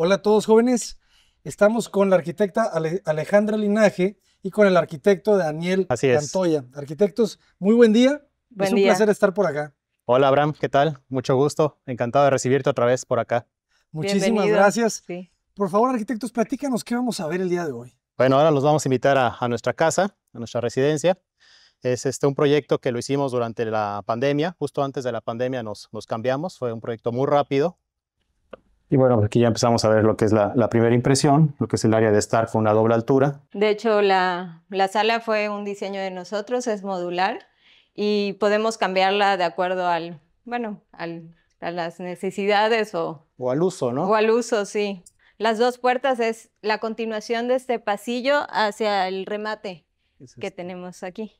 Hola a todos jóvenes. Estamos con la arquitecta Alejandra Linaje y con el arquitecto Daniel Cantoya. Arquitectos, muy buen día. es un placer estar por acá. Hola Abraham, ¿qué tal? Mucho gusto. Encantado de recibirte otra vez por acá. Muchísimas gracias. Por favor, arquitectos, platícanos qué vamos a ver el día de hoy. Bueno, ahora los vamos a invitar a, nuestra casa, a nuestra residencia. Es este, un proyecto que lo hicimos durante la pandemia, justo antes de la pandemia nos cambiamos, fue un proyecto muy rápido, y bueno, pues aquí ya empezamos a ver lo que es la, primera impresión, lo que es el área de estar con una doble altura. De hecho, la, sala fue un diseño de nosotros, es modular y podemos cambiarla de acuerdo al, bueno, a las necesidades o... O al uso, ¿no? O al uso, sí. Las dos puertas es la continuación de este pasillo hacia el remate que este. tenemos aquí.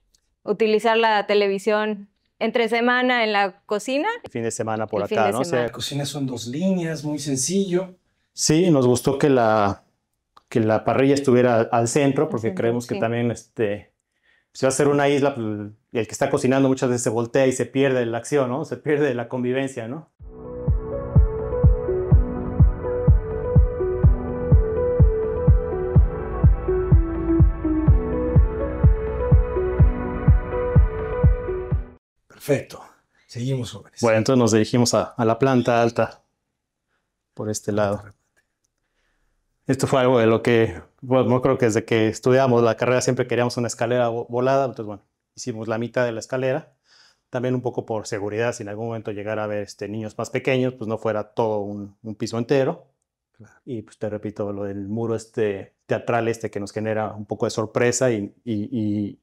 Utilizar la televisión entre semana en la cocina. El fin de semana por acá, ¿no? Semana. la cocina son dos líneas, muy sencillo. Sí, nos gustó que la, que la parrilla estuviera al centro, porque creemos que también este, pues, va a hacer una isla, pues, el que está cocinando muchas veces se voltea y se pierde la acción, ¿no? Se pierde la convivencia, ¿no? Perfecto. Seguimos, jóvenes. Bueno, entonces nos dirigimos a, la planta alta por este lado. Esto fue algo de lo que, bueno, no creo que desde que estudiamos la carrera siempre queríamos una escalera volada, entonces bueno, hicimos la mitad de la escalera, también un poco por seguridad, si en algún momento llegara a ver este, niños más pequeños, pues no fuera todo un, piso entero. Y pues te repito, lo del muro este teatral este que nos genera un poco de sorpresa y, y,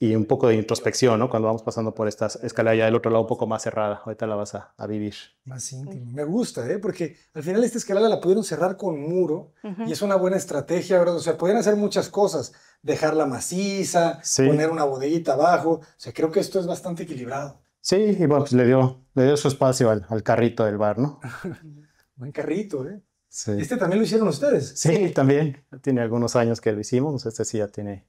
y un poco de introspección, ¿no? Cuando vamos pasando por esta escalera ya del otro lado un poco más cerrada, ahorita la vas a, vivir. Más íntimo. Me gusta, ¿eh? Porque al final esta escalada la pudieron cerrar con muro y es una buena estrategia, ¿verdad? O sea, podían hacer muchas cosas, dejarla maciza, poner una bodeguita abajo, o sea, creo que esto es bastante equilibrado. Sí, y bueno, pues le dio, le dio su espacio al, al carrito del bar, ¿no? Buen carrito, ¿eh? Sí. ¿Este también lo hicieron ustedes? Sí, también. Tiene algunos años que lo hicimos. Este sí ya tiene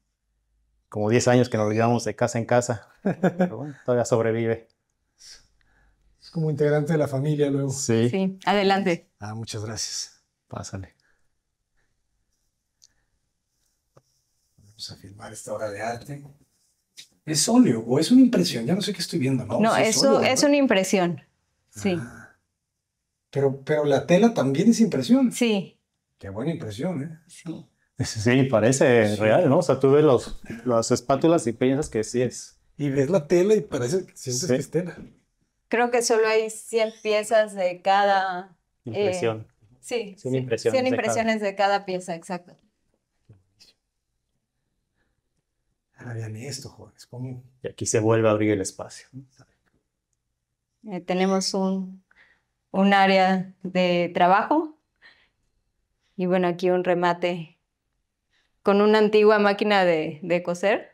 como 10 años que nos llevamos de casa en casa, pero bueno, todavía sobrevive. Es como integrante de la familia luego. Sí. Sí, adelante. Ah, muchas gracias. Pásale. Vamos a filmar esta obra de arte. ¿Es óleo o es una impresión? Ya no sé qué estoy viendo, ¿no? No, eso, es una impresión. Sí. Ah. Pero, pero la tela también es impresión. Sí. Qué buena impresión, ¿eh? Sí. Sí, parece real, ¿no? O sea, tú ves las espátulas y piensas que sí es. Y ves la tela y parece que sí. es tela. Creo que solo hay 100 piezas de cada... Eh, Impresión. sí, 100 impresiones, de, cada... pieza, exacto. Ahora vean esto, jóvenes, Y aquí se vuelve a abrir el espacio. Eh, tenemos un, un área de trabajo y bueno, aquí un remate con una antigua máquina de, de coser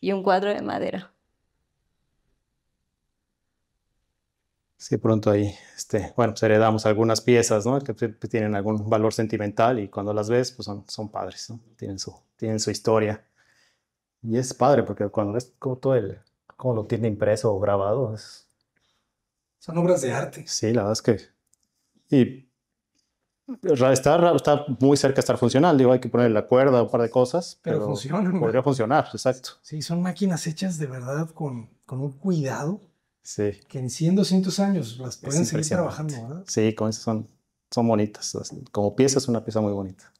y un cuadro de madera. Sí, pronto ahí, este, bueno, pues heredamos algunas piezas, ¿no? Que pues tienen algún valor sentimental y cuando las ves, pues son, son padres, ¿no? Tienen su, tienen su historia. Y es padre porque cuando ves como todo el, como lo tiene impreso o grabado, es... Son obras de arte. Sí, la verdad es que... Y Está, está muy cerca de estar funcional, digo, hay que ponerle la cuerda, un par de cosas. Pero, funciona. Podría funcionar, exacto. Sí, son máquinas hechas de verdad con, con un cuidado. Sí. Que en 100, 200 años las pueden seguir trabajando, ¿verdad? Sí, con eso son, son bonitas. Como pieza es una pieza muy bonita.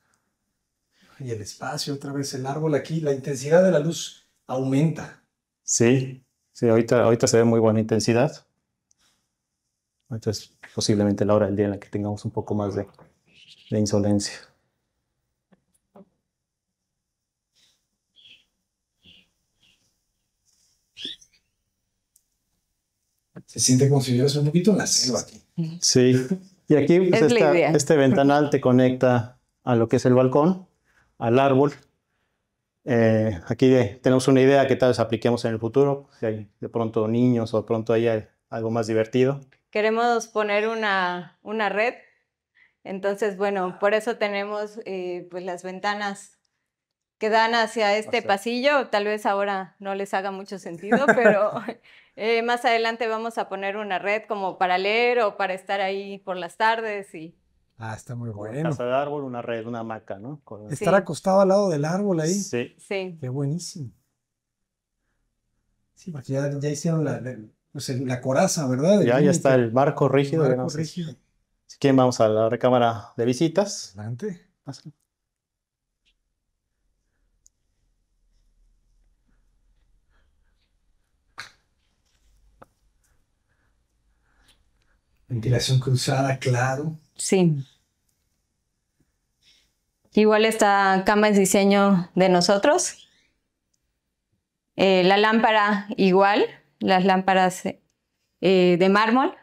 Y el espacio, otra vez el árbol aquí, la intensidad de la luz aumenta. Sí, sí, ahorita, ahorita se ve muy buena intensidad. Entonces, posiblemente la hora del día en la que tengamos un poco más de, de insolencia. Se siente como si vivieras un poquito en la selva aquí. Sí. Y aquí pues, este ventanal te conecta a lo que es el balcón, al árbol. Eh, aquí tenemos una idea que tal vez apliquemos en el futuro, si hay de pronto niños o de pronto hay algo más divertido. Queremos poner una, una red entonces, bueno, por eso tenemos eh, pues las ventanas que dan hacia este pasillo. Tal vez ahora no les haga mucho sentido, pero eh, más adelante vamos a poner una red como para leer o para estar ahí por las tardes y... Ah, está muy bueno. Una casa de árbol, una red, una hamaca, ¿no? Estar acostado al lado del árbol ahí. Sí. Sí. Qué buenísimo. Sí, porque ya, hicieron pues, la, coraza, ¿verdad? Ya, ya está el marco rígido. El marco rígido. Si quieren, vamos a la recámara de visitas. Adelante. Ventilación cruzada, claro. Sí. Igual esta cama es diseño de nosotros. Eh, la lámpara igual, las lámparas eh, de mármol.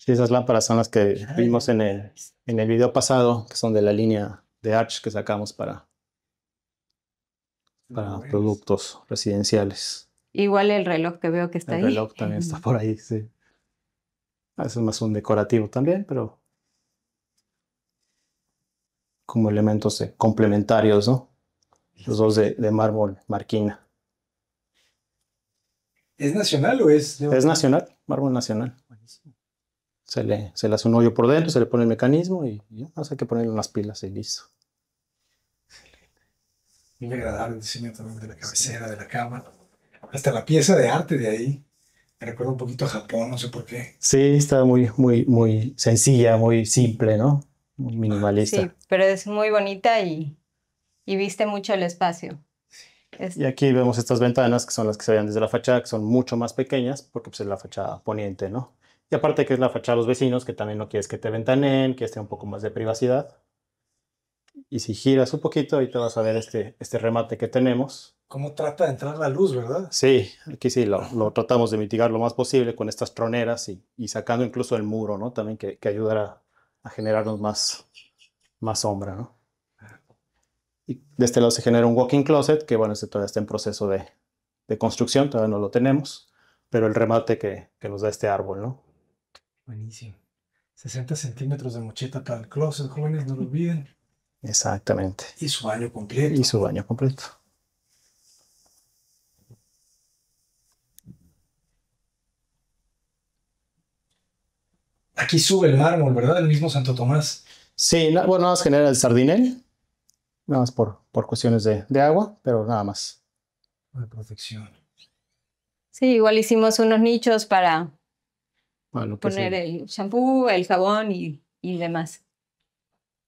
Sí, esas lámparas son las que vimos en el, en el video pasado, que son de la línea de Arch que sacamos para, para productos residenciales. Igual el reloj que veo que está ahí. El reloj también está por ahí, sí. Ah, es más un decorativo también, pero como elementos complementarios, ¿no? Los dos de, mármol marquina. ¿Es nacional o es...? Es nacional, mármol nacional se le, se le hace un hoyo por dentro, se le pone el mecanismo y, ya, más hay que ponerle unas pilas y listo. Muy agradable el diseño también de la cabecera, de la cama, hasta la pieza de arte de ahí. Me recuerda un poquito a Japón, no sé por qué. Sí, está muy, muy, muy sencilla, muy simple, ¿no? Muy minimalista. Sí, pero es muy bonita y, viste mucho el espacio. Y aquí vemos estas ventanas, que son las que se veían desde la fachada, que son mucho más pequeñas, porque pues, es la fachada poniente, ¿no? Y aparte que es la fachada de los vecinos, que también no quieres que te ventanen, que esté un poco más de privacidad. Y si giras un poquito, ahí te vas a ver este, este remate que tenemos. Cómo trata de entrar la luz, ¿verdad? Sí, aquí sí, lo, tratamos de mitigar lo más posible con estas troneras y, y sacando incluso el muro, ¿no? También que, que ayudará a generarnos más, más sombra, ¿no? Y de este lado se genera un walking closet, que bueno, este todavía está en proceso de, de, construcción, todavía no lo tenemos, pero el remate que, que nos da este árbol, ¿no? Buenísimo. 60 centímetros de mocheta para el closet, jóvenes, no lo olviden. Exactamente. Y su baño completo. Y su baño completo. Aquí sube el mármol, ¿verdad? El mismo Santo Tomás. Sí, bueno, nada más genera el sardinel, nada más por, por cuestiones de, de agua, pero nada más. De protección. Sí, igual hicimos unos nichos para poner el shampoo, el jabón y, demás.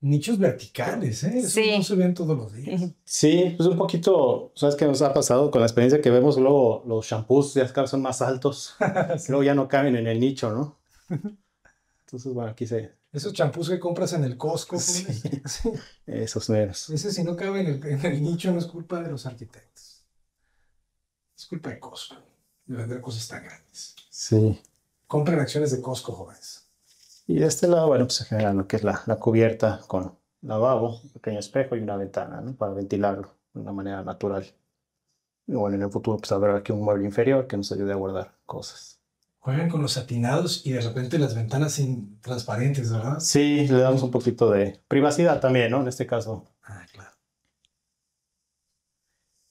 Nichos verticales, ¿eh? Eso no se ven todos los días. Sí, pues un poquito, ¿sabes qué nos ha pasado? Con la experiencia que vemos, luego los shampoos ya son más altos. Luego ya no caben en el nicho, ¿no? Entonces, bueno, aquí se... Esos champús que compras en el Costco. Sí. Esos menos Ese si no cabe en el, nicho no es culpa de los arquitectos. Es culpa de Costco. De vender cosas tan grandes. Sí compren acciones de Costco, jóvenes. Y de este lado, bueno, pues se genera lo que es la, cubierta con lavabo, un pequeño espejo y una ventana, ¿no? Para ventilarlo de una manera natural. Y bueno, en el futuro pues habrá aquí un mueble inferior que nos ayude a guardar cosas. Juegan con los satinados y de repente las ventanas sin transparentes, ¿verdad? Sí, le damos un poquito de privacidad también, ¿no? En este caso. Ah, claro.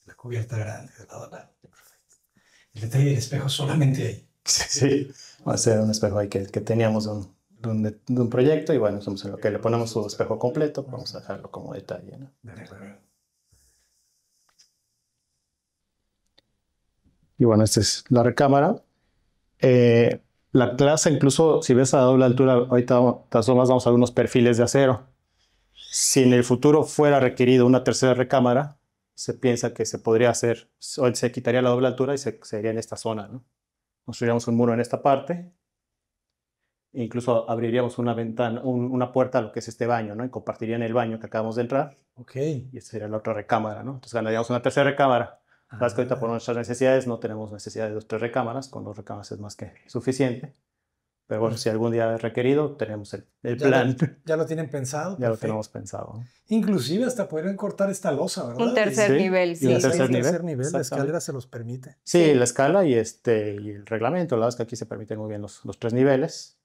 La cubierta grande, de lado Perfecto. El detalle del espejo solamente ahí. Sí. sí. Va a ser un espejo ahí que, que teníamos de un, un, proyecto y bueno, somos lo que le ponemos su espejo completo, vamos a dejarlo como detalle. ¿no? Y bueno, esta es la recámara. Eh, la clase, incluso si ves a doble altura, ahorita estamos vamos a ver unos perfiles de acero. Si en el futuro fuera requerido una tercera recámara, se piensa que se podría hacer, o se quitaría la doble altura y se, sería en esta zona, ¿no? construiríamos un muro en esta parte, e incluso abriríamos una ventana, una puerta a lo que es este baño, ¿no? Y compartirían el baño que acabamos de entrar. Ok. Y esta sería la otra recámara, ¿no? Entonces ganaríamos una tercera recámara. Sabes que ahorita ah. por nuestras necesidades no tenemos necesidad de dos, tres recámaras, con dos recámaras es más que suficiente. Pero si algún día es requerido, tenemos el, el plan. ya lo tienen pensado. Ya lo tenemos pensado. Inclusive hasta podrían cortar esta losa, ¿verdad? Un tercer nivel, sí. Un tercer, nivel, tercer nivel la escalera se los permite. Sí, la escala y, este, y el reglamento. La verdad es que aquí se permiten muy bien los, los tres niveles.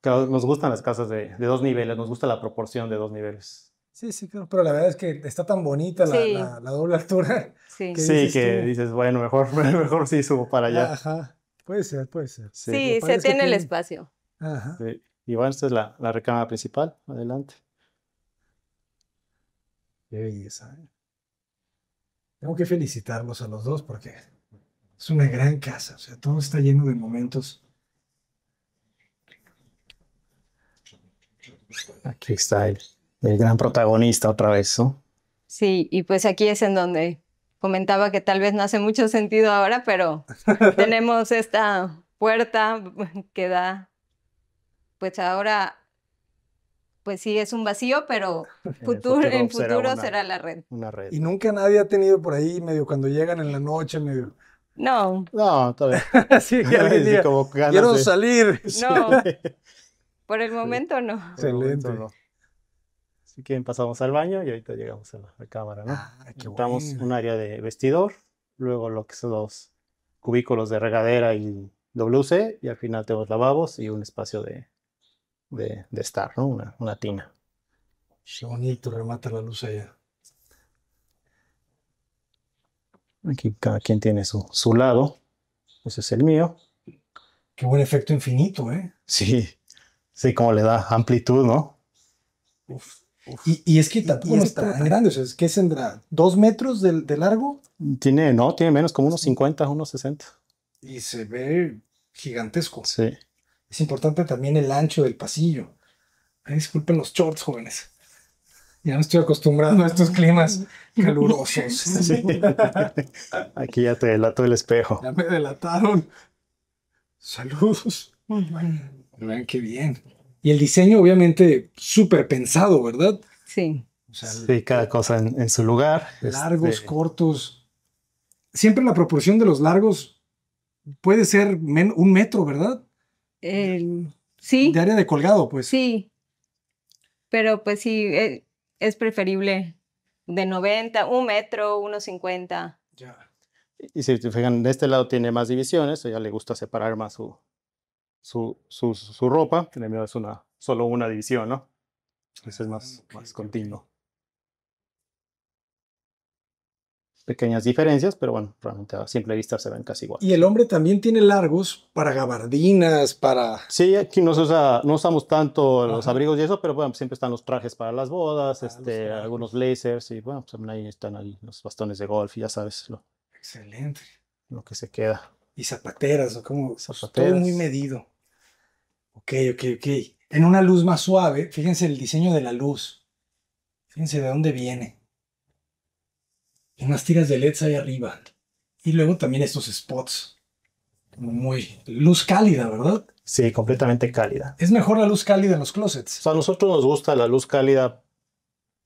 Claro, nos gustan las casas de, de, dos niveles, nos gusta la proporción de dos niveles. Sí, sí, claro. Pero la verdad es que está tan bonita la, la, doble altura. Sí, que, dices, que dices, bueno, mejor, mejor sí subo para allá. Ajá. Puede ser, puede ser. Sí, se tiene, el espacio. Ajá. Y bueno, esta es la, recámara principal. Adelante. Qué belleza. ¿eh? Tengo que felicitarlos a los dos porque es una gran casa. O sea, todo está lleno de momentos. Aquí está el, el gran protagonista otra vez, Sí, y pues aquí es en donde comentaba que tal vez no hace mucho sentido ahora, pero tenemos esta puerta que da, pues ahora, pues sí, es un vacío, pero futuro, en futuro, será, la red. Y nunca nadie ha tenido por ahí, medio cuando llegan en la noche, medio... No. No, todavía. Así que quiero salir. No. Por el momento no. Excelente. momento no aquí pasamos al baño y ahorita llegamos a la, cámara, ¿no? Ah, un área de vestidor, luego lo que son los cubículos de regadera y WC, y al final tenemos lavabos y un espacio de, estar, ¿no? Una, tina. Qué bonito, remata la luz allá. Aquí cada quien tiene su, su lado. Ese es el mío. Qué buen efecto infinito, ¿eh? Sí, sí, como le da amplitud, ¿no? Uf. Y, es que está tan grande, o sea, es que dos metros de, largo. Tiene, no, tiene menos, como unos 50, unos 60. Y se ve gigantesco. Sí. Es importante también el ancho del pasillo. disculpen los shorts, jóvenes. Ya no estoy acostumbrado a estos climas calurosos. Aquí ya te delato el espejo. Ya me delataron. Saludos. Vean qué bien. Y el diseño, obviamente, súper pensado, ¿verdad? Sí. O sea, sí, cada cosa en, su lugar. Largos, este, cortos. Siempre la proporción de los largos puede ser un metro, ¿verdad? sí. De área de colgado, pues. Sí. Pero pues sí, e, es, preferible de 90, un metro, 1,50. Ya. Y si te fijan, de este lado tiene más divisiones, o ya le gusta separar más su, su, su, su ropa. tiene miedo, es una, solo una división, ¿no? Ese es más, ah, más continuo. Pequeñas diferencias, pero bueno, realmente a simple vista se ven casi igual. Y el hombre también tiene largos para gabardinas, para... Sí, aquí no, usa, no usamos tanto los abrigos y eso, pero bueno, siempre están los trajes para las bodas, ah, este, algunos blazers y bueno, pues también ahí están ahí los bastones de golf ya sabes lo, Excelente. Lo que se queda. Y zapateras, o como zapateras. todo muy medido. Ok, ok, ok. En una luz más suave, fíjense el diseño de la luz. Fíjense de dónde viene. Unas tiras de LEDs ahí arriba. Y luego también estos spots. Muy luz cálida, ¿verdad? Sí, completamente cálida. ¿Es mejor la luz cálida en los closets? a nosotros nos gusta la luz cálida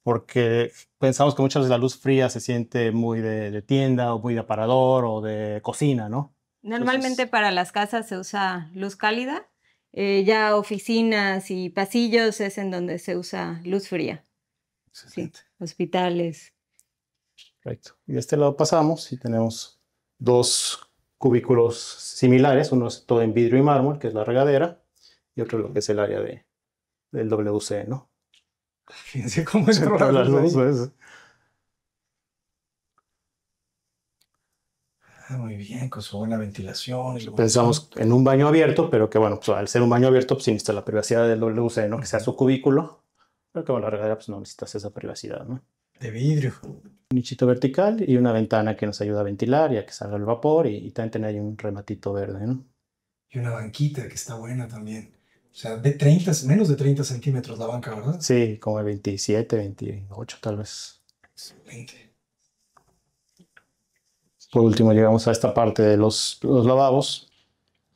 porque pensamos que muchas veces la luz fría se siente muy de, tienda o muy de aparador o de cocina, ¿no? Normalmente para las casas se usa luz cálida eh, ya oficinas y pasillos es en donde se usa luz fría. hospitales. Y de este lado pasamos y tenemos dos cubículos similares. Uno es todo en vidrio y mármol, que es la regadera, y otro lo que es el área de, del WC, ¿no? Fíjense cómo es la Ah, muy bien, con su buena ventilación. Pensamos pues, en un baño abierto, pero que bueno, pues, al ser un baño abierto, pues necesita la privacidad del WC, ¿no? Que sea su cubículo. Pero que bueno, la regadera, pues no necesitas esa privacidad, ¿no? De vidrio. Un nichito vertical y una ventana que nos ayuda a ventilar y a que salga el vapor y, también tener un rematito verde, ¿no? Y una banquita que está buena también. O sea, de 30, menos de 30 centímetros la banca, ¿verdad? Sí, como de 27, 28 tal vez. Por último, llegamos a esta parte de los, lavabos.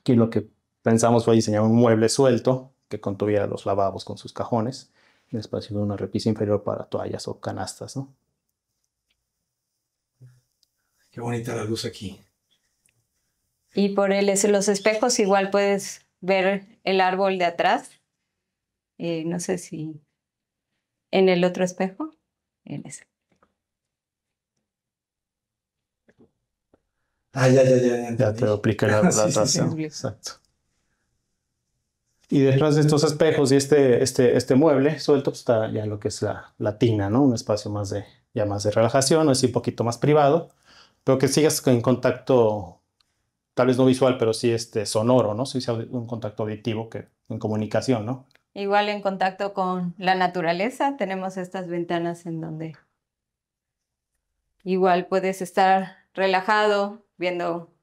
Aquí lo que pensamos fue diseñar un mueble suelto que contuviera los lavabos con sus cajones, el espacio de una repisa inferior para toallas o canastas. ¿no? Qué bonita la luz aquí. Y por el, los espejos igual puedes ver el árbol de atrás. Eh, no sé si en el otro espejo. En ese. Ah, ya, ya, ya. Ya, te aplica la, la Exacto. Y detrás de estos espejos y este, este, este mueble suelto está ya lo que es la, la, tina, ¿no? Un espacio más de, ya más de relajación, así un poquito más privado, pero que sigas en contacto, tal vez no visual, pero sí este sonoro, ¿no? Sí, un contacto auditivo que, en comunicación, ¿no? Igual en contacto con la naturaleza, tenemos estas ventanas en donde igual puedes estar relajado, viendo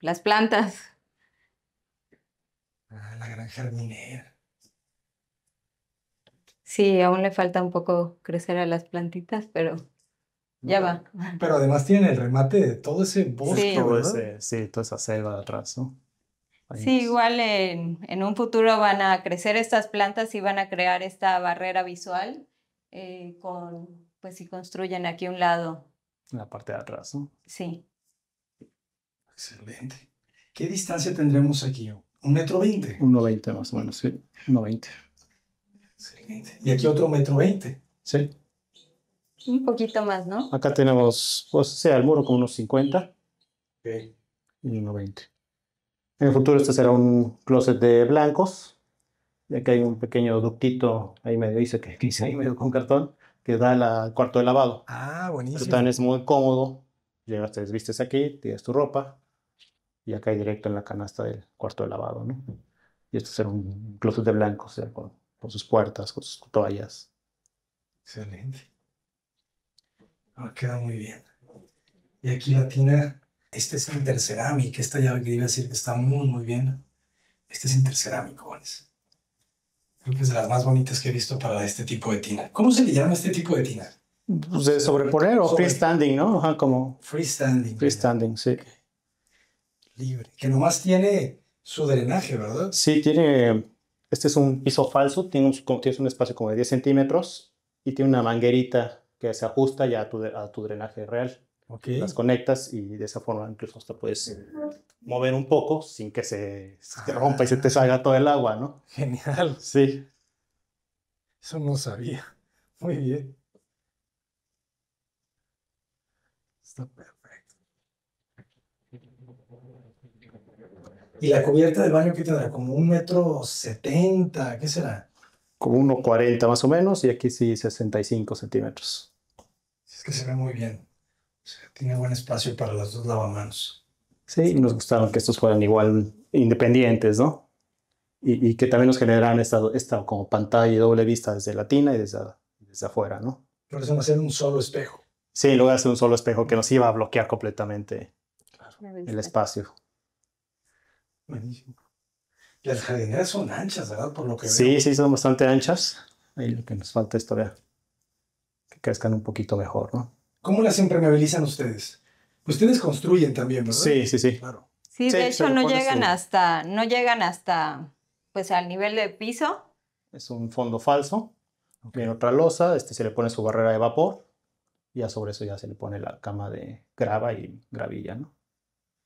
las plantas. Ah, la gran jardinera. Sí, aún le falta un poco crecer a las plantitas, pero ya va. Pero además tiene el remate de todo ese bosque, todo ese, sí toda esa selva de atrás, ¿no? sí, igual en, un futuro van a crecer estas plantas y van a crear esta barrera visual eh, con, pues si construyen aquí un lado en la parte de atrás, ¿no? Sí. Excelente. ¿Qué distancia tendremos aquí? ¿Un metro veinte? Un noventa más o menos, sí. Un noventa. Excelente. ¿Y aquí otro metro veinte? Sí. Un poquito más, ¿no? Acá tenemos, pues sea el muro con unos cincuenta. Ok. Y uno veinte. En el futuro este será un closet de blancos. Y aquí hay un pequeño ductito, ahí medio dice que, que ahí medio con cartón que da el cuarto de lavado. Ah, buenísimo. Esto también es muy cómodo. Llegas, te desvistes aquí, tienes tu ropa y acá hay directo en la canasta del cuarto de lavado, ¿no? Y esto será un closet de blanco, o sea, con, sus puertas, con sus toallas. Excelente. Ah, queda muy bien. Y aquí la tina, este es intercerámico, esta llave que iba a decir que está muy, muy bien. Este es intercerámico, ¿vale? Creo que es de las más bonitas que he visto para este tipo de tina. ¿Cómo se le llama este tipo de tina? Pues de sobreponer o freestanding, ¿no? como... Freestanding. Freestanding, sí. Libre. Que nomás tiene su drenaje, ¿verdad? Sí, tiene... Este es un piso falso, tiene un, un espacio como de 10 centímetros y tiene una manguerita que se ajusta ya a tu, drenaje real. Okay. Las conectas y de esa forma incluso hasta puedes mover un poco sin que se, te rompa y se te salga todo el agua, ¿no? Genial. Sí. Eso no sabía. Muy bien. Está perfecto. ¿Y la cubierta del baño qué tendrá? ¿Como un metro setenta? ¿Qué será? Como uno cuarenta más o menos y aquí sí 65 centímetros. Es que se ve muy bien. O sea, tiene buen espacio para las dos lavamanos. Sí, y nos gustaron que estos fueran igual independientes, ¿no? Y, que también nos generaran esta, como pantalla y doble vista desde Latina y desde, afuera, ¿no? Pero eso va a ser un solo espejo. Sí, en lugar de ser un solo espejo que nos iba a bloquear completamente el espacio. Buenísimo. Las jardineras son anchas, ¿verdad? Por lo que sí, veo. sí, son bastante anchas. Ahí lo que nos falta es todavía que crezcan un poquito mejor, ¿no? ¿Cómo las impermeabilizan ustedes? Ustedes construyen también, ¿verdad? Sí, sí, sí. Sí, de hecho no llegan hasta, no llegan hasta, pues al nivel de piso. Es un fondo falso. otra losa, este se le pone su barrera de vapor. Y ya sobre eso ya se le pone la cama de grava y gravilla, ¿no?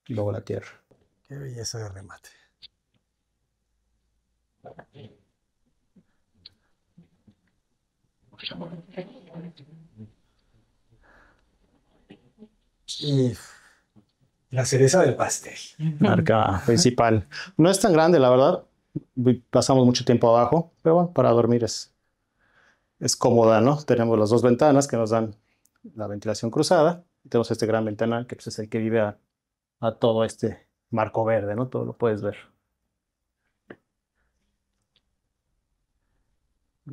Y luego la tierra. Qué belleza de remate. Y eh, la cereza del pastel. Marca principal. No es tan grande, la verdad. Pasamos mucho tiempo abajo, pero bueno, para dormir es, es cómoda, ¿no? Tenemos las dos ventanas que nos dan la ventilación cruzada. Y tenemos este gran ventanal que pues, es el que vive a, a todo este marco verde, ¿no? Todo lo puedes ver.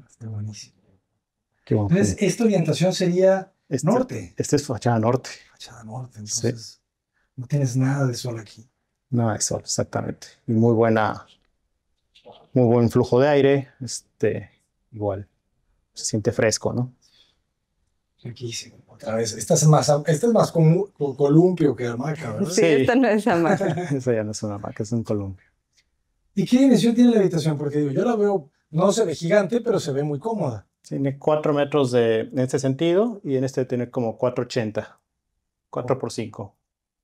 Está buenísimo. Entonces, esta orientación sería este, norte. Esta es fachada norte. Fachada norte, entonces no tienes nada de sol aquí. Nada de sol, exactamente. Y muy buena, muy buen flujo de aire. Este, igual, se siente fresco, ¿no? Riquísimo. Otra vez, esta es más, esta más con, columpio que hamaca, ¿verdad? Sí, esta no es hamaca. Esa ya no es una hamaca, es un columpio. ¿Y qué dimensión tiene la habitación? Porque digo, yo la veo, no se ve gigante, pero se ve muy cómoda. Tiene 4 metros de, en este sentido y en este tiene como 480. 4 por 5.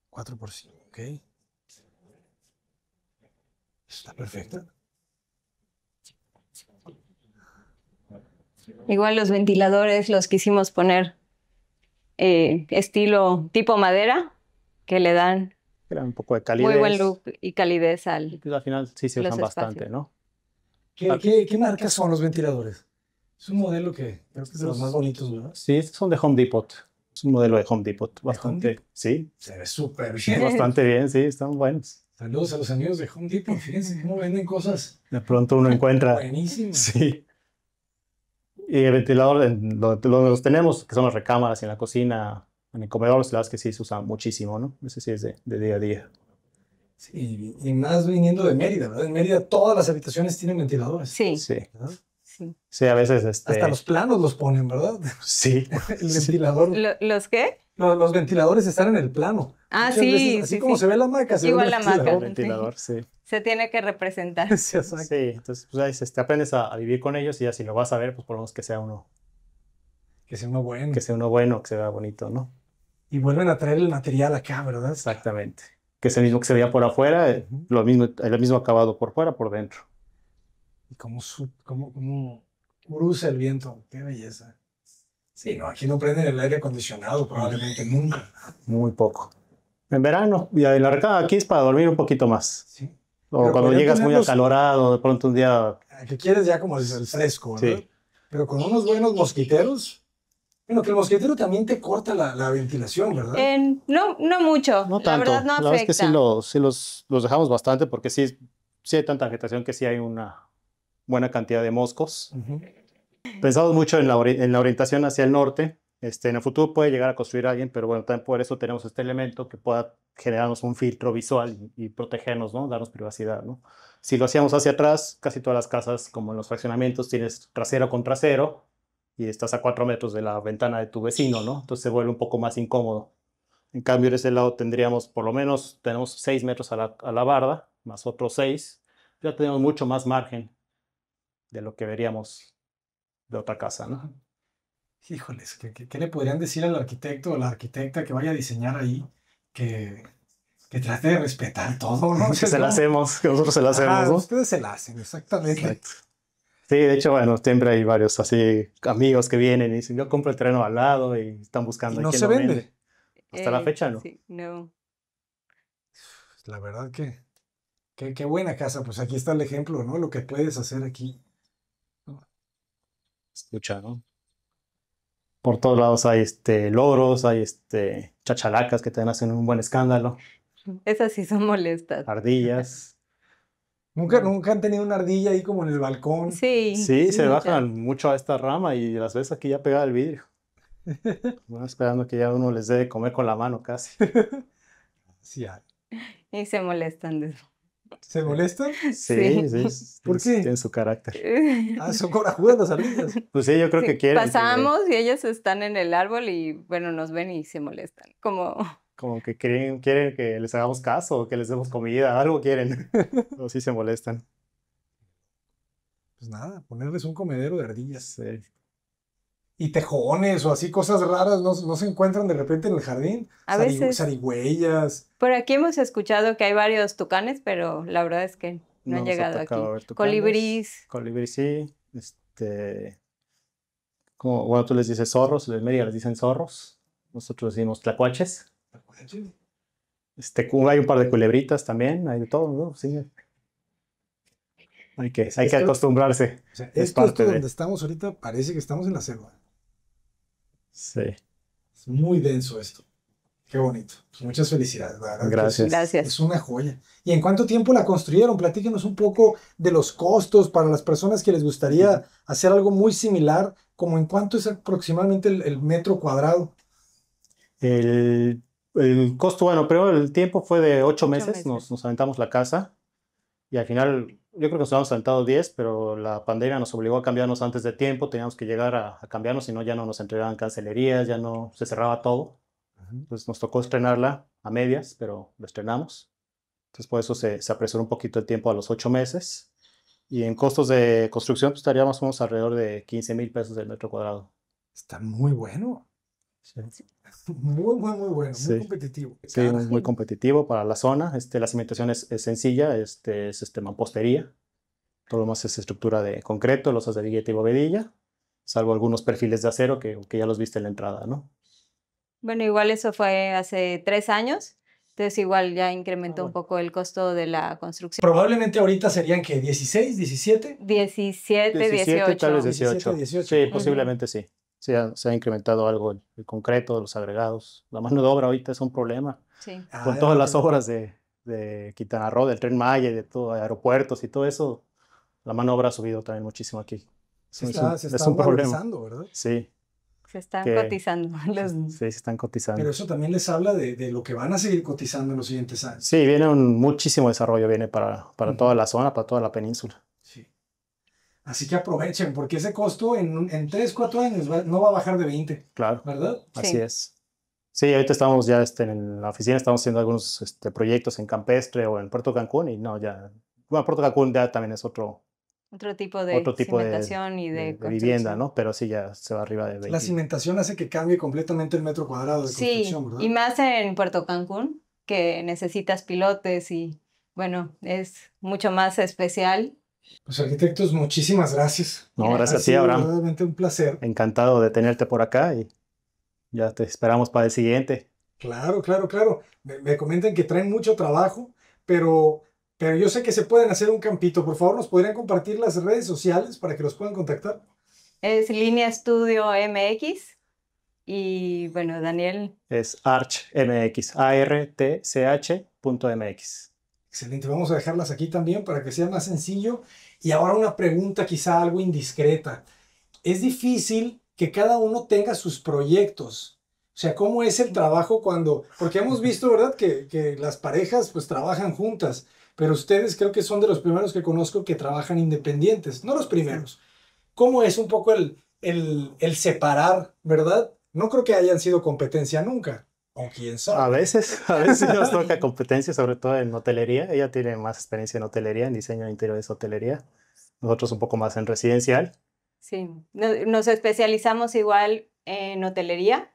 4 por 5, ok. Está perfecto. Igual los ventiladores los quisimos poner eh, estilo tipo madera, que le dan un poco de calidez. Muy buen look y calidez al. al final sí se usan bastante, ¿no? ¿Qué, qué, marcas son los ventiladores? Es un modelo que creo que es de los más bonitos, ¿verdad? Sí, estos son de Home Depot. Es un modelo de Home Depot. Bastante, sí. Se ve súper bien. Bastante bien, sí, están buenos. Saludos a los amigos de Home Depot. Fíjense cómo venden cosas. De pronto uno encuentra. buenísimo. Sí. Y el ventilador, donde los tenemos, que son las recámaras y en la cocina, en el comedor, las verdad que sí se usan muchísimo, ¿no? Ese sí es de, día a día. Sí, y más viniendo de Mérida, ¿verdad? En Mérida todas las habitaciones tienen ventiladores. Sí. Sí. Sí. a veces. Este, Hasta los planos los ponen, ¿verdad? Sí. el ventilador. ¿Los qué? Los, ventiladores están en el plano. Ah, sí. así como se ve la maca, se ve El ventilador, sí. Se tiene que representar. sí, entonces pues, ahí aprendes a, vivir con ellos y ya si lo vas a ver, pues por lo menos que sea uno. Que sea uno bueno. Que sea uno bueno, que se vea bonito, ¿no? Y vuelven a traer el material acá, ¿verdad? Exactamente. Que es el mismo que se veía por afuera, lo mismo, el mismo acabado por fuera, por dentro y cómo, cómo, cómo cruza el viento. Qué belleza. Sí, no, aquí no prenden el aire acondicionado probablemente nunca. Muy poco. En verano, y en la recada aquí es para dormir un poquito más. Sí. O cuando llegas muy acalorado, de pronto un día... Ah, que quieres ya como el fresco, sí. Pero con unos buenos mosquiteros... Bueno, que el mosquitero también te corta la, ventilación, ¿verdad? no, no mucho. No tanto. La verdad no afecta. es que sí, los, los, los, dejamos bastante porque sí, sí hay tanta vegetación que sí hay una, buena cantidad de moscos. Pensamos mucho en la, en la, orientación hacia el norte. Este, en el futuro puede llegar a construir alguien, pero bueno, también por eso tenemos este elemento que pueda generarnos un filtro visual y, protegernos, ¿no? Darnos privacidad, ¿no? Si lo hacíamos hacia atrás, casi todas las casas, como en los fraccionamientos, tienes trasero con trasero y estás a cuatro metros de la ventana de tu vecino, ¿no? Entonces se vuelve un poco más incómodo. En cambio, de ese lado tendríamos, por lo menos, tenemos seis metros a la, a la barda, más otros seis. Ya tenemos mucho más margen de lo que veríamos de otra casa, ¿no? Híjoles, ¿qué, le podrían decir al arquitecto o la arquitecta que vaya a diseñar ahí que, trate de respetar todo, ¿no? Que se la hacemos, que nosotros se la hacemos, Ustedes se la hacen, exactamente. Sí, de hecho, bueno, siempre hay varios así amigos que vienen y dicen, yo compro el terreno al lado y están buscando. Y no se vende. Hasta la eh, fecha, ¿no? Sí, no. La verdad que, qué buena casa, pues aquí está el ejemplo, ¿no? Lo que puedes hacer aquí escucha, ¿no? Por todos lados hay este, logros, hay este, chachalacas que también hacen un buen escándalo. Esas sí son molestas. Ardillas. ¿Nunca, ¿Nunca han tenido una ardilla ahí como en el balcón? Sí. Sí, se bajan mucho a esta rama y las veces aquí ya pegada al vidrio. Bueno, esperando que ya uno les dé de comer con la mano casi. Y se molestan de eso. ¿Se molestan? Sí, sí. ¿Por qué? Tienen su carácter. Ah, son corajudas las ardillas. Pues sí, yo creo que quieren. Pasamos y ellas están en el árbol y, bueno, nos ven y se molestan. Como... Como que quieren, que les hagamos caso, o que les demos comida, algo quieren. o sí se molestan. Pues nada, ponerles un comedero de ardillas y tejones o así cosas raras no, se encuentran de repente en el jardín. A Sarigüeyas. Por aquí hemos escuchado que hay varios tucanes, pero la verdad es que no, han llegado aquí. colibrís. Colibrís, sí. Este, como, bueno, tú les dices zorros, en media les dicen zorros. Nosotros decimos tlacuaches. ¿Tlacuaches? Este, hay un par de culebritas también, hay de todo, ¿no? Sí. Hay que, hay que acostumbrarse. es parte de... donde estamos ahorita parece que estamos en la selva. Sí. Es muy denso esto. Qué bonito. Pues muchas felicidades. Gracias. Gracias. Es una joya. ¿Y en cuánto tiempo la construyeron? Platíquenos un poco de los costos para las personas que les gustaría hacer algo muy similar, como en cuánto es aproximadamente el, metro cuadrado. El, costo, bueno, pero el tiempo fue de ocho, meses. Nos, nos aventamos la casa y al final yo creo que nos habíamos 10, pero la pandemia nos obligó a cambiarnos antes de tiempo, teníamos que llegar a, cambiarnos, si no ya no nos entregaban cancelerías, ya no se cerraba todo. Entonces nos tocó estrenarla a medias, pero lo estrenamos. Entonces por eso se, apresuró un poquito el tiempo a los 8 meses. Y en costos de construcción pues, estaríamos alrededor de 15 mil pesos el metro cuadrado. Está muy bueno. Muy, muy, muy bueno, muy competitivo. muy, competitivo para la zona. Este, la cimentación es, sencilla, este, es este, mampostería. Todo lo más es estructura de concreto, losas de billete y bovedilla, salvo algunos perfiles de acero que, que ya los viste en la entrada, ¿no? Bueno, igual eso fue hace tres años. Entonces igual ya incrementó ah, un poco el costo de la construcción. Probablemente ahorita serían que 16, 17. 17, 18. Tal vez 18. 18. Sí, posiblemente sí se ha, incrementado algo el, concreto concreto, los agregados. La mano de obra ahorita es un problema. Con ah, todas las obras de, de Quintana Roo, del tren Maya, de todo, aeropuertos y todo eso, la mano de obra ha subido también muchísimo aquí. Se está, es un, problema. ¿verdad? Sí. Se están cotizando. Sí, se están cotizando. Pero eso también les habla de, lo que van a seguir cotizando en los siguientes años. Sí, viene un muchísimo desarrollo, viene para, para toda la zona, para toda la península. Así que aprovechen, porque ese costo en, en 3, 4 años no va a bajar de 20. Claro. ¿Verdad? Así es. Sí, ahorita estamos ya este, en la oficina, estamos haciendo algunos este, proyectos en Campestre o en Puerto Cancún y no, ya. Bueno, Puerto Cancún ya también es otro. Otro tipo de cimentación de, y de, vivienda, ¿no? Pero sí ya se va arriba de 20. La cimentación hace que cambie completamente el metro cuadrado de construcción, sí, Y más en Puerto Cancún, que necesitas pilotes y, bueno, es mucho más especial pues arquitectos, muchísimas gracias. No, gracias a ti, Abraham. un placer. Encantado de tenerte por acá y ya te esperamos para el siguiente. Claro, claro, claro. Me, comentan que traen mucho trabajo, pero, pero yo sé que se pueden hacer un campito. Por favor, ¿nos podrían compartir las redes sociales para que los puedan contactar? Es Línea Estudio MX y bueno, Daniel. Es ArchMX, a r t c MX. Excelente, vamos a dejarlas aquí también para que sea más sencillo. Y ahora una pregunta quizá algo indiscreta. Es difícil que cada uno tenga sus proyectos. O sea, ¿cómo es el trabajo cuando... Porque hemos visto, ¿verdad? Que, las parejas pues trabajan juntas, pero ustedes creo que son de los primeros que conozco que trabajan independientes, no los primeros. ¿Cómo es un poco el, el separar, ¿verdad? No creo que hayan sido competencia nunca, a veces, a veces nos toca competencia, sobre todo en hotelería. Ella tiene más experiencia en hotelería, en diseño de interiores, hotelería. Nosotros un poco más en residencial. Sí, nos, especializamos igual en hotelería,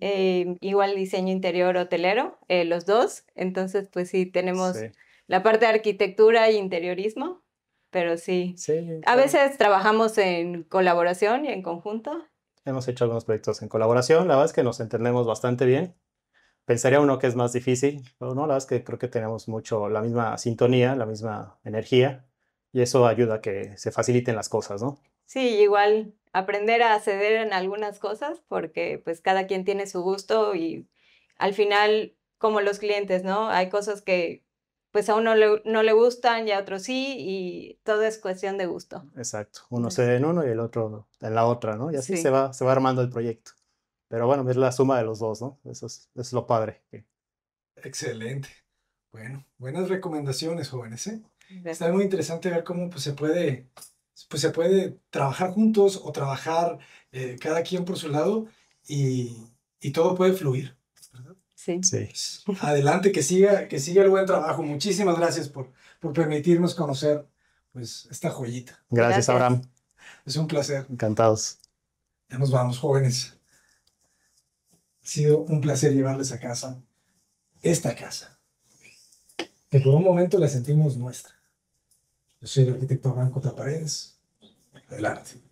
eh, igual diseño interior hotelero, eh, los dos. Entonces, pues sí, tenemos la parte de arquitectura e interiorismo, pero sí. sí a veces trabajamos en colaboración y en conjunto. Hemos hecho algunos proyectos en colaboración, la verdad es que nos entendemos bastante bien pensaría uno que es más difícil, pero no, la verdad es que creo que tenemos mucho la misma sintonía, la misma energía y eso ayuda a que se faciliten las cosas, ¿no? Sí, igual aprender a ceder en algunas cosas porque pues cada quien tiene su gusto y al final como los clientes, ¿no? Hay cosas que pues a uno no le gustan y a otro sí, y todo es cuestión de gusto. Exacto, uno cede en uno y el otro en la otra, ¿no? Y así se, va, se va armando el proyecto. Pero bueno, es la suma de los dos, ¿no? Eso es, lo padre. Excelente. Bueno, buenas recomendaciones, jóvenes. ¿eh? Está muy interesante ver cómo pues, se puede pues se puede trabajar juntos o trabajar eh, cada quien por su lado y, todo puede fluir. Sí. Pues, adelante, que siga, que siga el buen trabajo. Muchísimas gracias por, por permitirnos conocer pues, esta joyita. gracias. Abraham. Es un placer. Encantados. Ya nos vamos, jóvenes. Ha sido un placer llevarles a casa esta casa, que por un momento la sentimos nuestra. Yo soy el arquitecto Abraham Cotaparedes. Adelante.